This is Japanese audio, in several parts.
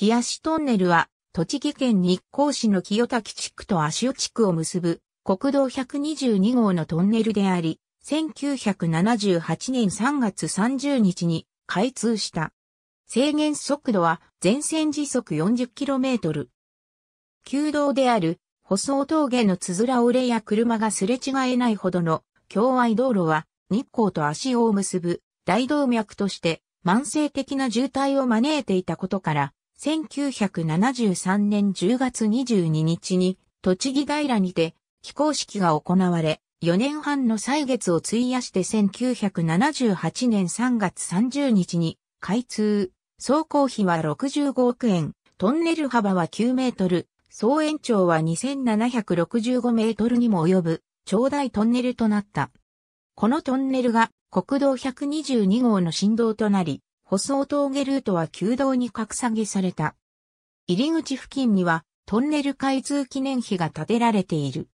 冷やしトンネルは、栃木県日光市の清滝地区と足尾地区を結ぶ国道122号のトンネルであり、1978年3月30日に開通した。制限速度は全線時速 40km。旧道である舗装峠のつづら折れや車がすれ違えないほどの境愛道路は日光と足尾を結ぶ大動脈として慢性的な渋滞を招いていたことから1973年10月22日に、栃木平にて、起工式が行われ、4年半の歳月を費やして1978年3月30日に、開通、走行費は65億円、トンネル幅は9メートル、総延長は2765メートルにも及ぶ、長大トンネルとなった。このトンネルが国道122号の振動となり、舗装峠ルートは旧道に格下げされた。入り口付近にはトンネル開通記念碑が建てられている。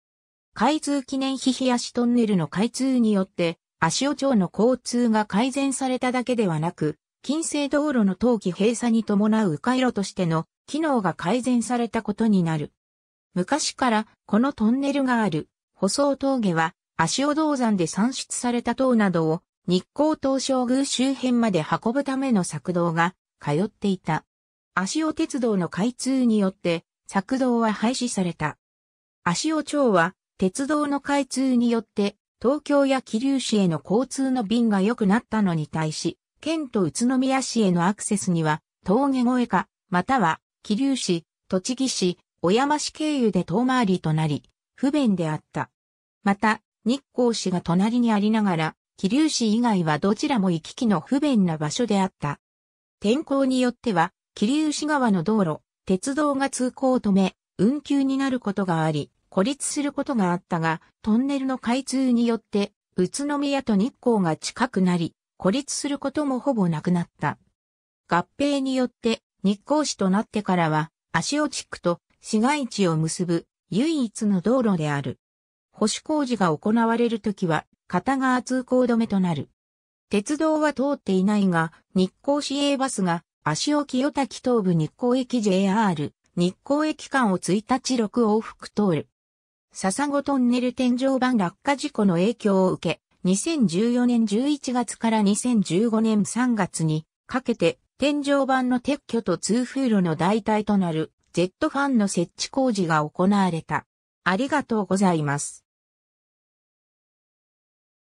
開通記念碑やしトンネルの開通によって、足尾町の交通が改善されただけではなく、近世道路の冬季閉鎖に伴う迂回路としての機能が改善されたことになる。昔からこのトンネルがある舗装峠は足尾銅山で産出された塔などを日光東照宮周辺まで運ぶための作動が通っていた。足尾鉄道の開通によって作動は廃止された。足尾町は鉄道の開通によって東京や桐生市への交通の便が良くなったのに対し、県と宇都宮市へのアクセスには峠越えか、または桐生市、栃木市、小山市経由で遠回りとなり、不便であった。また、日光市が隣にありながら、桐生市以外はどちらも行き来の不便な場所であった。天候によっては、桐生市側の道路、鉄道が通行を止め、運休になることがあり、孤立することがあったが、トンネルの開通によって、宇都宮と日光が近くなり、孤立することもほぼなくなった。合併によって、日光市となってからは、足尾地区と市街地を結ぶ唯一の道路である。保守工事が行われるときは片側通行止めとなる。鉄道は通っていないが、日光市営バスが、足尾清滝東部日光駅 JR、日光駅間を1日6往復通る。笹子トンネル天井板落下事故の影響を受け、2014年11月から2015年3月にかけて天井板の撤去と通風路の代替となる Z ファンの設置工事が行われた。ありがとうございます。